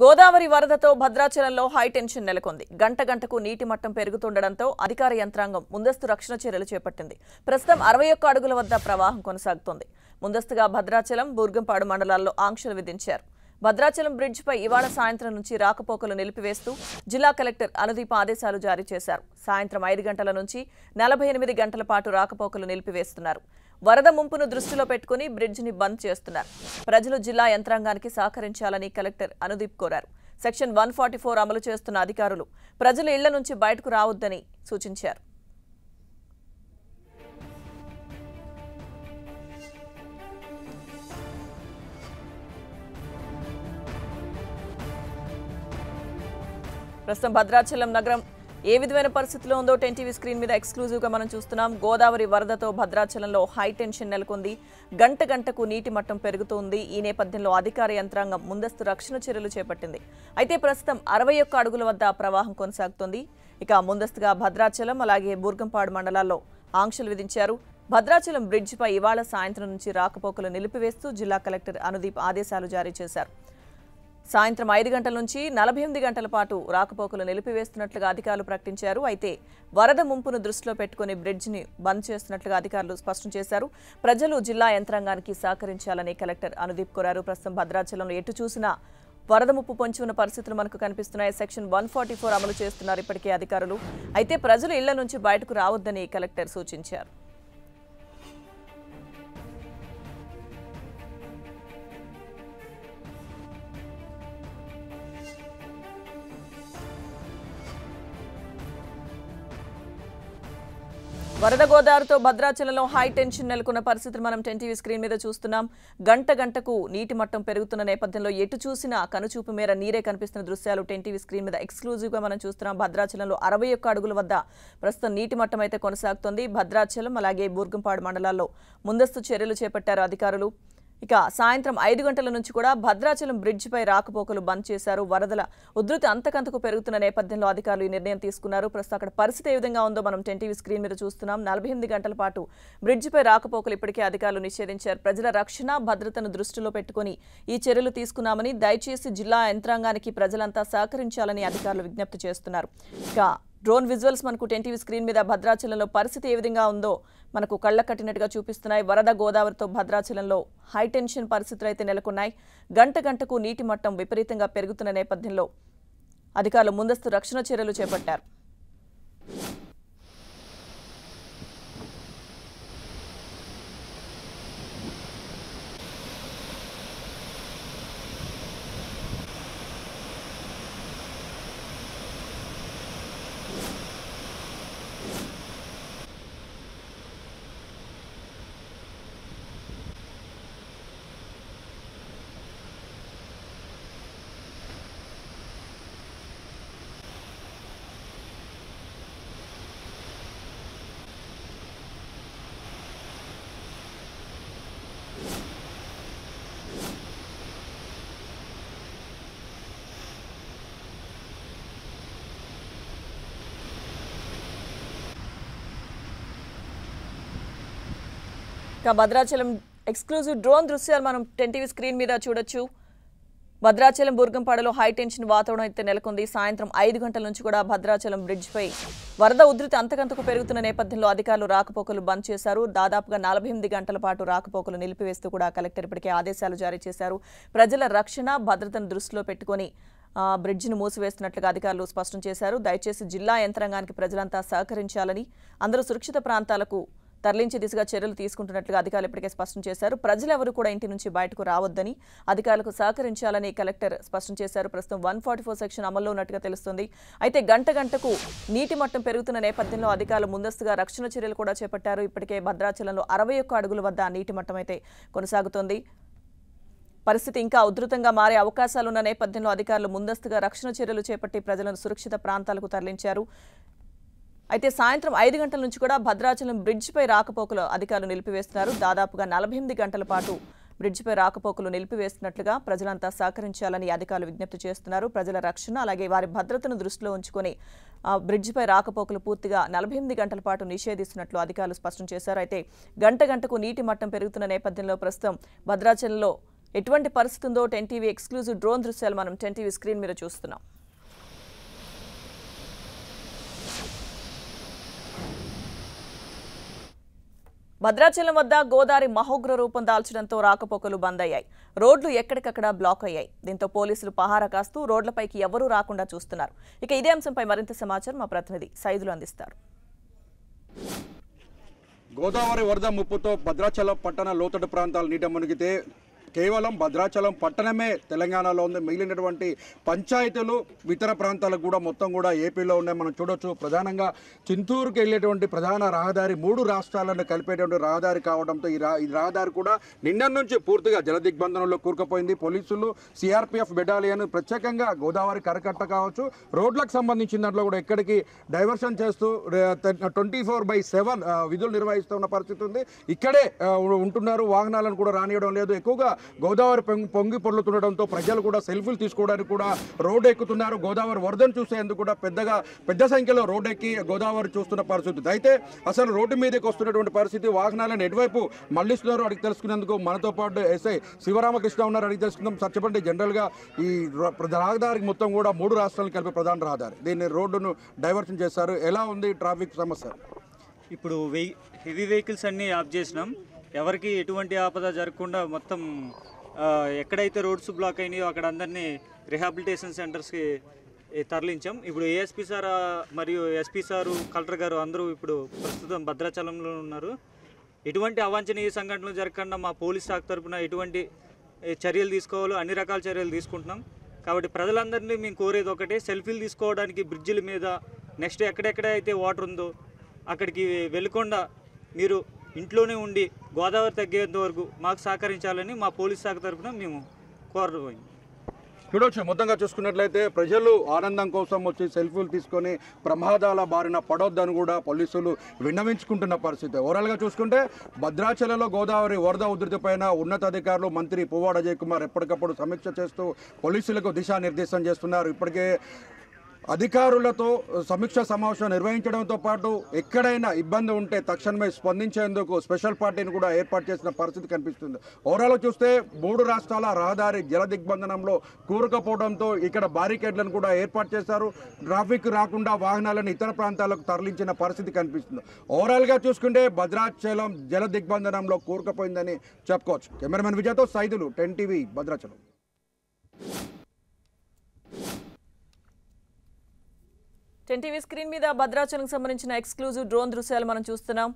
గోదావరి వరదతో భద్రాచలంలో హైటెన్షన్ నెలకొంది గంట గంటకు నీటి మట్టం పెరుగుతుండటంతో అధికార యంత్రాంగం ముందస్తు రక్షణ చర్యలు చేపట్టింది ప్రస్తుతం అరవై ఒక్క అడుగుల వద్ద ప్రవాహం కొనసాగుతోంది ముందస్తుగా భద్రాచలం బూర్గంపాడు మండలాల్లో ఆంక్షలు విధించారు భద్రాచలం బ్రిడ్జిపై ఇవాళ సాయంత్రం నుంచి రాకపోకలు నిలిపివేస్తూ జిల్లా కలెక్టర్ అనుదీప్ ఆదేశాలు జారీ చేశారు సాయంత్రం ఐదు గంటల నుంచి నలభై గంటల పాటు రాకపోకలు నిలిపివేస్తున్నారు వరద ముంపును దృష్టిలో పెట్టుకుని బ్రిడ్జిని బంద్ చేస్తున్నారు ప్రజలు జిల్లా యంత్రాంగానికి సహకరించాలని కలెక్టర్ అనుదీప్ కోరారు సెక్షన్ వన్ అమలు చేస్తున్న అధికారులు ప్రజలు ఇళ్ల నుంచి బయటకు రావద్దని సూచించారు ప్రస్తుతం భద్రాచలం నగరం ఏ విధమైన పరిస్థితిలో ఉందో టెన్ టీవీ స్క్రీన్ మీద గా మనం చూస్తున్నాం గోదావరి వరదతో భద్రాచలంలో హై టెన్షన్ నెలకొంది గంట గంటకు నీటి మట్టం పెరుగుతోంది ఈ నేపథ్యంలో అధికార యంత్రాంగం ముందస్తు రక్షణ చర్యలు చేపట్టింది అయితే ప్రస్తుతం అరవై ఒక్క అడుగుల వద్ద ప్రవాహం కొనసాగుతోంది ఇక ముందస్తుగా భద్రాచలం అలాగే బూర్గంపాడు మండలాల్లో ఆంక్షలు విధించారు భద్రాచలం పై ఇవాళ సాయంత్రం నుంచి రాకపోకలు నిలిపివేస్తూ జిల్లా కలెక్టర్ అనుదీప్ ఆదేశాలు జారీ చేశారు సాయంత్రం ఐదు గంటల నుంచి నలభై ఎనిమిది గంటల పాటు రాకపోకలు నిలిపివేస్తున్నట్లుగా అధికారులు ప్రకటించారు అయితే వరద ముంపును దృష్టిలో పెట్టుకుని బ్రిడ్జ్ని బంద్ చేస్తున్నట్లుగా అధికారులు స్పష్టం చేశారు ప్రజలు జిల్లా యంత్రాంగానికి సహకరించాలని కలెక్టర్ అనుదీప్ కోరారు ప్రస్తుతం భద్రాచలంలో ఎటు చూసినా వరద ముప్పు పొంచి ఉన్న పరిస్థితులు మనకు కనిపిస్తున్నాయి సెక్షన్ వన్ ఫార్టీ ఫోర్ అమలు చేస్తున్నారు ఇప్పటికే అధికారులు అయితే ప్రజలు ఇళ్ల నుంచి బయటకు రావద్దని కలెక్టర్ సూచించారు వరద గోదావరితో భద్రాచలంలో హై టెన్షన్ నెలకొన్న పరిస్థితులు మనం టెన్ టీవీ స్క్రీన్ మీద చూస్తున్నాం గంట గంటకు నీటి మట్టం పెరుగుతున్న నేపథ్యంలో ఎటు చూసినా కనుచూపు మేర నీరే కనిపిస్తున్న దృశ్యాలు టెన్ టీవీ స్క్రీన్ మీద ఎక్స్క్లూజివ్గా మనం చూస్తున్నాం భద్రాచలంలో అరవై ఒక్క అడుగుల వద్ద ప్రస్తుతం నీటి మట్టం అయితే కొనసాగుతోంది భద్రాచలం అలాగే బూర్గంపాడు మండలాల్లో ముందస్తు చర్యలు చేపట్టారు అధికారులు ఇక సాయంత్రం ఐదు గంటల నుంచి కూడా భద్రాచలం బ్రిడ్జిపై రాకపోకలు బంద్ చేశారు వరదల ఉధృతి అంతకంతకు పెరుగుతున్న నేపథ్యంలో అధికారులు ఈ నిర్ణయం తీసుకున్నారు ప్రస్తుతం అక్కడ పరిస్థితి ఏ విధంగా ఉందో మనం టెన్ టీవీ స్క్రీన్ మీద చూస్తున్నాం నలభై ఎనిమిది గంటల పాటు బ్రిడ్జిపై రాకపోకలు ఇప్పటికే అధికారులు నిషేధించారు ప్రజల రక్షణ భద్రతను దృష్టిలో పెట్టుకుని ఈ చర్యలు తీసుకున్నామని దయచేసి జిల్లా యంత్రాంగానికి ప్రజలంతా సహకరించాలని అధికారులు విజ్ఞప్తి చేస్తున్నారు ఇక డ్రోన్ విజువల్స్ మనకు టెన్ టీవీ స్క్రీన్ మీద భద్రాచలంలో పరిస్థితి ఏ విధంగా ఉందో మనకు కళ్ళ కట్టినట్టుగా చూపిస్తున్నాయి వరద గోదావరితో భద్రాచలంలో హైటెన్షన్ పరిస్థితులు అయితే నెలకొన్నాయి గంట గంటకు నీటి మట్టం విపరీతంగా పెరుగుతున్న నేపథ్యంలో అధికారులు ముందస్తు రక్షణ చర్యలు చేపట్టారు ఇక భద్రాచలం ఎక్స్క్లూజివ్ డ్రోన్ దృశ్యాలు మనం టెన్ టీవీ స్క్రీన్ మీద చూడొచ్చు భద్రాచలం బుర్గంపాడలో హై టెన్షన్ వాతావరణం అయితే నెలకొంది సాయంత్రం ఐదు గంటల నుంచి కూడా భద్రాచలం బ్రిడ్జ్పై వరద ఉధృతి అంతకంతకు పెరుగుతున్న నేపథ్యంలో అధికారులు రాకపోకలు బంద్ చేశారు దాదాపుగా నలభై గంటల పాటు రాకపోకలు నిలిపివేస్తూ కూడా కలెక్టర్ ఇప్పటికే ఆదేశాలు జారీ చేశారు ప్రజల రక్షణ భద్రతను దృష్టిలో పెట్టుకుని బ్రిడ్జ్ను మూసివేస్తున్నట్లుగా అధికారులు స్పష్టం చేశారు దయచేసి జిల్లా యంత్రాంగానికి ప్రజలంతా సహకరించాలని అందరూ సురక్షిత ప్రాంతాలకు తరలించే దిశగా చర్యలు తీసుకుంటున్నట్లుగా అధికారులు ఇప్పటికే స్పష్టం చేశారు ప్రజలెవరూ కూడా ఇంటి నుంచి బయటకు రావద్దని అధికారులకు సహకరించాలని కలెక్టర్ స్పష్టం చేశారు ప్రస్తుతం వన్ సెక్షన్ అమల్లో ఉన్నట్టుగా తెలుస్తుంది అయితే గంట గంటకు నీటి మట్టం పెరుగుతున్న నేపథ్యంలో అధికారులు ముందస్తుగా రక్షణ చర్యలు కూడా చేపట్టారు ఇప్పటికే భద్రాచలంలో అరవై అడుగుల వద్ద నీటి మట్టం అయితే కొనసాగుతోంది పరిస్థితి ఇంకా ఉధృతంగా మారే అవకాశాలున్న నేపథ్యంలో అధికారులు ముందస్తుగా రక్షణ చర్యలు చేపట్టి ప్రజలను సురక్షిత ప్రాంతాలకు తరలించారు అయితే సాయంత్రం ఐదు గంటల నుంచి కూడా భద్రాచలం బ్రిడ్జిపై రాకపోకలు అధికారులు నిలిపివేస్తున్నారు దాదాపుగా నలభై గంటల పాటు బ్రిడ్జిపై రాకపోకలు నిలిపివేస్తున్నట్లుగా ప్రజలంతా సహకరించాలని అధికారులు విజ్ఞప్తి చేస్తున్నారు ప్రజల రక్షణ అలాగే వారి భద్రతను దృష్టిలో ఉంచుకొని బ్రిడ్జిపై రాకపోకలు పూర్తిగా నలభై గంటల పాటు నిషేధిస్తున్నట్లు అధికారులు స్పష్టం చేశారు అయితే గంట గంటకు నీటి మట్టం పెరుగుతున్న నేపథ్యంలో ప్రస్తుతం భద్రాచలంలో ఎటువంటి పరిస్థితుందో ten TV ten TV exclusive drone దృశ్యాలు మనం టెన్ టీవీ స్క్రీన్ మీద చూస్తున్నాం భద్రాచలం వద్ద గోదావరి మహోగ్ర రూపం దాల్చడంతో రాకపోకలు బంద్ అయ్యాయి రోడ్లు ఎక్కడికక్కడ బ్లాక్ అయ్యాయి దీంతో పోలీసులు పహారా కాస్తూ రోడ్లపైకి ఎవరూ రాకుండా చూస్తున్నారు ఇక ఇదే అంశంపై మరింత సమాచారం మా ప్రతినిధి సైదులు అందిస్తారు గోదావరి వరద ముప్పుతో భద్రాచలం పట్టణ లోతడు ప్రాంతాలు నీట మునిగితే కేవలం భద్రాచలం పట్టణమే తెలంగాణలో ఉంది మిగిలినటువంటి పంచాయతీలు ఇతర ప్రాంతాలకు కూడా మొత్తం కూడా ఏపీలో ఉన్నాయి మనం చూడొచ్చు ప్రధానంగా చింతూరుకి వెళ్ళేటువంటి ప్రధాన రహదారి మూడు రాష్ట్రాలను కలిపేటువంటి రహదారి కావడంతో ఈ ఈ రహదారి కూడా నిన్న నుంచి పూర్తిగా జలదిగ్బంధనంలో కూరుకుపోయింది పోలీసులు సిఆర్పిఎఫ్ బెటాలియన్ ప్రత్యేకంగా గోదావరి కరకట్ట కావచ్చు రోడ్లకు సంబంధించిన దాంట్లో కూడా ఎక్కడికి డైవర్షన్ చేస్తూ ట్వంటీ ఫోర్ బై సెవెన్ విధులు నిర్వహిస్తున్న పరిస్థితి ఉంది ఇక్కడే ఉంటున్నారు వాహనాలను కూడా రానియడం లేదు ఎక్కువగా గోదావరి పొంగి పొర్లుతుండటంతో ప్రజలు కూడా సెల్ఫీలు తీసుకోవడానికి కూడా రోడ్డు ఎక్కుతున్నారు గోదావరి వరదను చూసేందుకు కూడా పెద్దగా పెద్ద సంఖ్యలో రోడ్డు ఎక్కి గోదావరి చూస్తున్న పరిస్థితి అయితే అసలు రోడ్డు మీదకి వస్తున్నటువంటి పరిస్థితి వాహనాలను ఎటువైపు మళ్లిస్తున్నారు అడిగి తెలుసుకునేందుకు మనతో పాటు ఎస్ఐ శివరామకృష్ణ ఉన్నారు అడిగి తెలుసుకుందాం చెప్పండి జనరల్గా ఈ రహదారికి మొత్తం కూడా మూడు రాష్ట్రాలు కలిపి ప్రధాన రహదారి దీన్ని రోడ్డును డైవర్షన్ చేశారు ఎలా ఉంది ట్రాఫిక్ సమస్య ఇప్పుడు వెహి హెవీ వెహికల్స్ అన్నీ ఆఫ్ చేసినాం ఎవరికి ఎటువంటి ఆపద జరగకుండా మొత్తం ఎక్కడైతే రోడ్స్ బ్లాక్ అయినాయో అక్కడ అందరినీ రిహాబిలిటేషన్ సెంటర్స్కి తరలించాం ఇప్పుడు ఏఎస్పీ సార్ మరియు ఎస్పీ సారు కలెక్టర్ గారు అందరూ ఇప్పుడు ప్రస్తుతం భద్రాచలంలో ఉన్నారు ఎటువంటి అవాంఛనీయ సంఘటనలు జరగకుండా మా పోలీస్ శాఖ తరఫున ఎటువంటి చర్యలు తీసుకోవాలో అన్ని రకాల చర్యలు తీసుకుంటున్నాం కాబట్టి ప్రజలందరినీ మేము కోరేది ఒకటే సెల్ఫీలు తీసుకోవడానికి బ్రిడ్జిల మీద నెక్స్ట్ ఎక్కడెక్కడ అయితే వాటర్ ఉందో అక్కడికి వెళ్ళకుండా మీరు ఇంట్లోనే ఉండి గోదావరి తగ్గేంత వరకు మాకు సహకరించాలని మా పోలీస్ శాఖ తరఫున మేము కోరడం చూడవచ్చు మొత్తంగా చూసుకున్నట్లయితే ప్రజలు ఆనందం కోసం వచ్చి సెల్ఫీలు తీసుకొని ప్రమాదాల బారిన పడొద్దని కూడా పోలీసులు విన్నవించుకుంటున్న పరిస్థితి ఓవరాల్గా చూసుకుంటే భద్రాచలంలో గోదావరి వరద ఉధృతిపైన ఉన్నతాధికారులు మంత్రి పువ్వాడ అజయ్ కుమార్ ఎప్పటికప్పుడు సమీక్ష చేస్తూ పోలీసులకు దిశానిర్దేశం చేస్తున్నారు ఇప్పటికే అధికారులతో సమీక్ష సమావేశం నిర్వహించడంతో పాటు ఎక్కడైనా ఇబ్బంది ఉంటే తక్షణమే స్పందించేందుకు స్పెషల్ పార్టీని కూడా ఏర్పాటు చేసిన పరిస్థితి కనిపిస్తుంది ఓవరాల్ చూస్తే మూడు రాష్ట్రాల రహదారి జల దిగ్బంధనంలో కూరుకపోవడంతో ఇక్కడ బారికేడ్లను కూడా ఏర్పాటు చేశారు ట్రాఫిక్ రాకుండా వాహనాలను ఇతర ప్రాంతాలకు తరలించిన పరిస్థితి కనిపిస్తుంది ఓవరాల్గా చూసుకుంటే భద్రాచలం జల దిగ్బంధనంలో కూరుకుపోయిందని చెప్పుకోవచ్చు కెమెరామెన్ విజయతో Saidulu ten TV Bhadrachalam ten TV screen మీద భద్రాచలంకు సంబంధించిన ఎక్స్క్లూజివ్ డ్రోన్ దృశ్యాలు మనం చూస్తున్నాం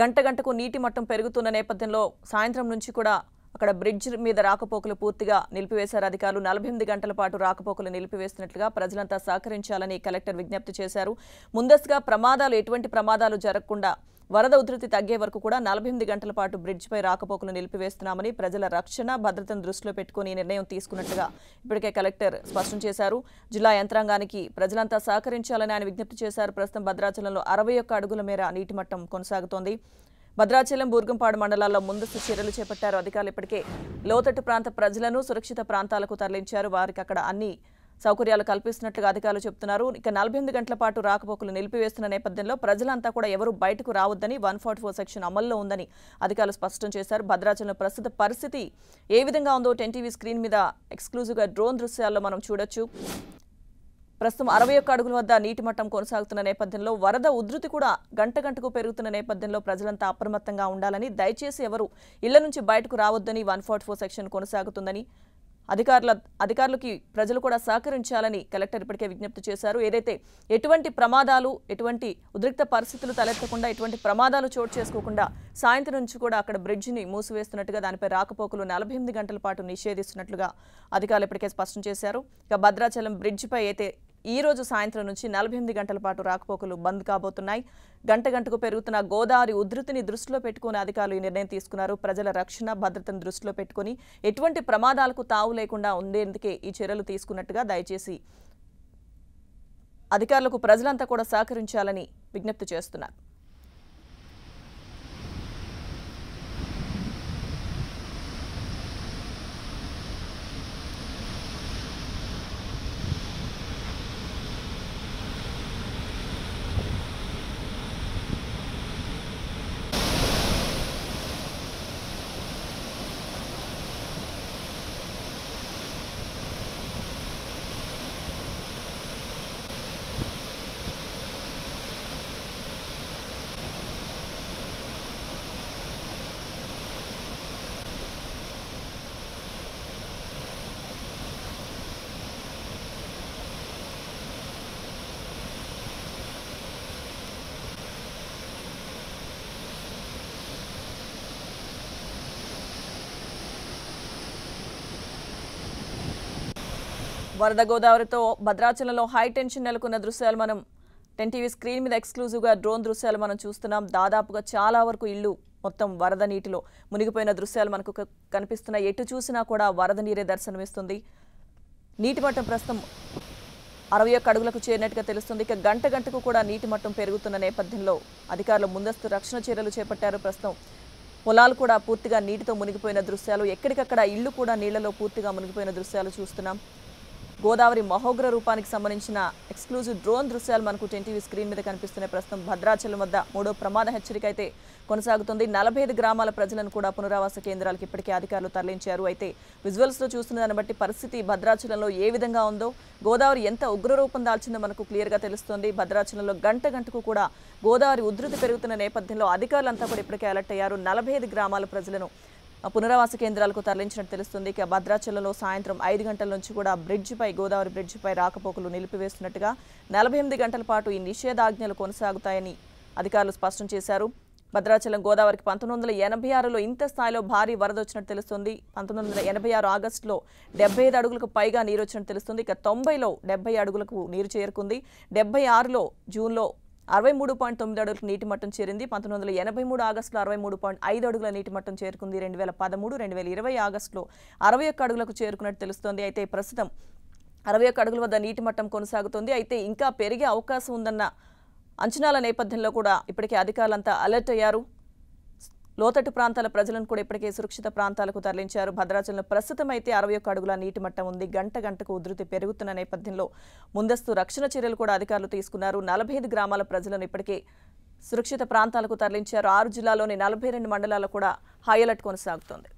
గంట గంటకు నీటి మట్టం పెరుగుతున్న నేపథ్యంలో సాయంత్రం నుంచి కూడా అక్కడ బ్రిడ్జ్ మీద రాకపోకలు పూర్తిగా నిలిపివేశారు అధికారులు నలభై గంటల పాటు రాకపోకలు నిలిపివేస్తున్నట్లుగా ప్రజలంతా సహకరించాలని కలెక్టర్ విజ్ఞప్తి చేశారు ముందస్తుగా ప్రమాదాలు ఎటువంటి ప్రమాదాలు జరగకుండా వరద ఉధృతి తగ్గే వరకు కూడా నలభై ఎనిమిది గంటల పాటు బ్రిడ్జిపై రాకపోకలు నిలిపివేస్తున్నామని ప్రజల రక్షణ భద్రతను దృష్టిలో పెట్టుకుని నిర్ణయం తీసుకున్నట్టుగా ఇప్పటికే కలెక్టర్ స్పష్టం చేశారు జిల్లా యంత్రాంగానికి ప్రజలంతా సహకరించాలని ఆయన విజ్ఞప్తి చేశారు ప్రస్తుతం భద్రాచలంలో అరవై ఒక్క అడుగుల మేర నీటి మట్టం కొనసాగుతోంది భద్రాచలం బూర్గంపాడు మండలాల్లో ముందస్తు చర్యలు చేపట్టారు అధికారులు ఇప్పటికే లోతట్టు ప్రాంత ప్రజలను సురక్షిత ప్రాంతాలకు తరలించారు వారికి అక్కడ అన్ని సౌకర్యాలు కల్పిస్తున్నట్లుగా అధికారులు చెబుతున్నారు ఇక నలభై గంటల పాటు రాకపోకలు నిలిపివేస్తున్న నేపథ్యంలో ప్రజలంతా కూడా ఎవరూ బయటకు రావద్దని వన్ ఫోర్ సెక్షన్ అమల్లో ఉందని అధికారులు స్పష్టం చేశారు భద్రాచలం ప్రస్తుత పరిస్థితి ఏ విధంగా ఉందో టెన్ టీవీ స్క్రీన్ మీద ఎక్స్క్లూజివ్గా డ్రోన్ దృశ్యాల్లో మనం చూడొచ్చు ప్రస్తుతం అరవై ఒక్క అడుగుల వద్ద నీటి మట్టం కొనసాగుతున్న నేపథ్యంలో వరద ఉధృతి కూడా గంట గంటకు పెరుగుతున్న నేపథ్యంలో ప్రజలంతా అప్రమత్తంగా ఉండాలని దయచేసి ఎవరు ఇళ్ల నుంచి బయటకు రావద్దని వన్ ఫోర్ సెక్షన్ కొనసాగుతుందని అధికారుల అధికారులకి ప్రజలు కూడా సహకరించాలని కలెక్టర్ ఇప్పటికే విజ్ఞప్తి చేశారు ఏదైతే ఎటువంటి ప్రమాదాలు ఎటువంటి ఉద్రిక్త పరిస్థితులు తలెత్తకుండా ఎటువంటి ప్రమాదాలు చోటు చేసుకోకుండా సాయంత్రం నుంచి కూడా అక్కడ బ్రిడ్జిని మూసివేస్తున్నట్టుగా దానిపై రాకపోకలు నలభై గంటల పాటు నిషేధిస్తున్నట్లుగా అధికారులు ఇప్పటికే స్పష్టం చేశారు ఇక భద్రాచలం బ్రిడ్జిపై అయితే ఈ రోజు సాయంత్రం నుంచి నలభై ఎనిమిది గంటల పాటు రాకపోకలు బంద్ కాబోతున్నాయి గంట గంటకు పెరుగుతున్న గోదావరి ఉధృతిని దృష్టిలో పెట్టుకుని అధికారులు ఈ నిర్ణయం తీసుకున్నారు ప్రజల రక్షణ భద్రతను దృష్టిలో పెట్టుకుని ఎటువంటి ప్రమాదాలకు తావు లేకుండా ఉండేందుకే ఈ చర్యలు తీసుకున్నట్టుగా దయచేసి అధికారులకు ప్రజలంతా కూడా సహకరించాలని విజ్ఞప్తి చేస్తున్నారు వరద గోదావరితో భద్రాచలంలో హై టెన్షన్ నెలకొన్న దృశ్యాలు మనం టెన్ టీవీ స్క్రీన్ మీద ఎక్స్క్లూజివ్గా డ్రోన్ దృశ్యాలు మనం చూస్తున్నాం దాదాపుగా చాలా వరకు ఇల్లు మొత్తం వరద నీటిలో మునిగిపోయిన దృశ్యాలు మనకు కనిపిస్తున్నాయి ఎటు చూసినా కూడా వరద నీరే దర్శనమిస్తుంది నీటి మట్టం ప్రస్తుతం అరవై ఒక్క అడుగులకు చేరినట్టుగా తెలుస్తుంది ఇక గంట గంటకు కూడా నీటి మట్టం పెరుగుతున్న నేపథ్యంలో అధికారులు ముందస్తు రక్షణ చర్యలు చేపట్టారు ప్రస్తుతం పొలాలు కూడా పూర్తిగా నీటితో మునిగిపోయిన దృశ్యాలు ఎక్కడికక్కడ ఇల్లు కూడా నీళ్లలో పూర్తిగా మునిగిపోయిన దృశ్యాలు చూస్తున్నాం గోదావరి మహోగ్ర రూపానికి సంబంధించిన ఎక్స్క్లూజివ్ డ్రోన్ దృశ్యాలు మనకు టెన్టీవీ స్క్రీన్ మీద కనిపిస్తున్నాయి ప్రస్తుతం భద్రాచలం వద్ద మూడో ప్రమాద హెచ్చరిక అయితే కొనసాగుతుంది నలభై గ్రామాల ప్రజలను కూడా పునరావాస కేంద్రాలకు ఇప్పటికే అధికారులు తరలించారు అయితే విజువల్స్లో చూస్తున్న దాన్ని బట్టి పరిస్థితి భద్రాచలంలో ఏ విధంగా ఉందో గోదావరి ఎంత ఉగ్రరూపం దాల్చిందో మనకు క్లియర్గా తెలుస్తోంది భద్రాచలంలో గంట గంటకు కూడా గోదావరి ఉధృతి పెరుగుతున్న నేపథ్యంలో అధికారులంతా కూడా ఇప్పటికే అలర్ట్ అయ్యారు నలభై గ్రామాల ప్రజలను పునరావాస కేంద్రాలకు తరలించినట్టు తెలుస్తుంది ఇక భద్రాచలంలో సాయంత్రం ఐదు గంటల నుంచి కూడా బ్రిడ్జిపై గోదావరి బ్రిడ్జిపై రాకపోకలు నిలిపివేస్తున్నట్టుగా నలభై ఎనిమిది గంటల పాటు ఈ నిషేధాజ్ఞలు కొనసాగుతాయని అధికారులు స్పష్టం చేశారు భద్రాచలం గోదావరికి పంతొమ్మిది వందల ఎనభై ఆరులో ఇంత స్థాయిలో భారీ వరద వచ్చినట్టు తెలుస్తుంది పంతొమ్మిది వందల ఎనభై ఆరు ఆగస్టులో డెబ్బై ఐదు అడుగులకు పైగా నీరు వచ్చినట్టు తెలుస్తుంది ఇక తొంభైలో డెబ్బై అడుగులకు నీరు చేరుకుంది డెబ్బై ఆరులో జూన్లో అరవై మూడు పాయింట్ తొమ్మిది అడుగులకు నీటి మట్టం చేరింది పంతొమ్మిది వందల ఎనభై మూడు ఆగస్టులో అరవై మూడు పాయింట్ ఐదు అడుగుల నీటి మట్టం చేరుకుంది రెండు వేల పదమూడు రెండు వేల ఇరవై ఆగస్టులో అరవై ఒక్క అడుగులకు చేరుకున్నట్టు తెలుస్తోంది అయితే ప్రస్తుతం అరవై ఒక్క అడుగుల వద్ద నీటి మట్టం కొనసాగుతుంది అయితే ఇంకా పెరిగే అవకాశం ఉందన్న అంచనాల నేపథ్యంలో కూడా ఇప్పటికే అధికారులంతా అలర్ట్ అయ్యారు లోతట్టు ప్రాంతాల ప్రజలను కూడా ఇప్పటికే సురక్షిత ప్రాంతాలకు తరలించారు భద్రాచలంలో ప్రస్తుతం అయితే అరవై అడుగుల నీటి మట్టం ఉంది గంట గంటకు ఉధృతి పెరుగుతున్న నేపథ్యంలో ముందస్తు రక్షణ చర్యలు కూడా అధికారులు తీసుకున్నారు నలభై గ్రామాల ప్రజలను ఇప్పటికే సురక్షిత ప్రాంతాలకు తరలించారు ఆరు జిల్లాలోని నలభై రెండు కూడా హై కొనసాగుతోంది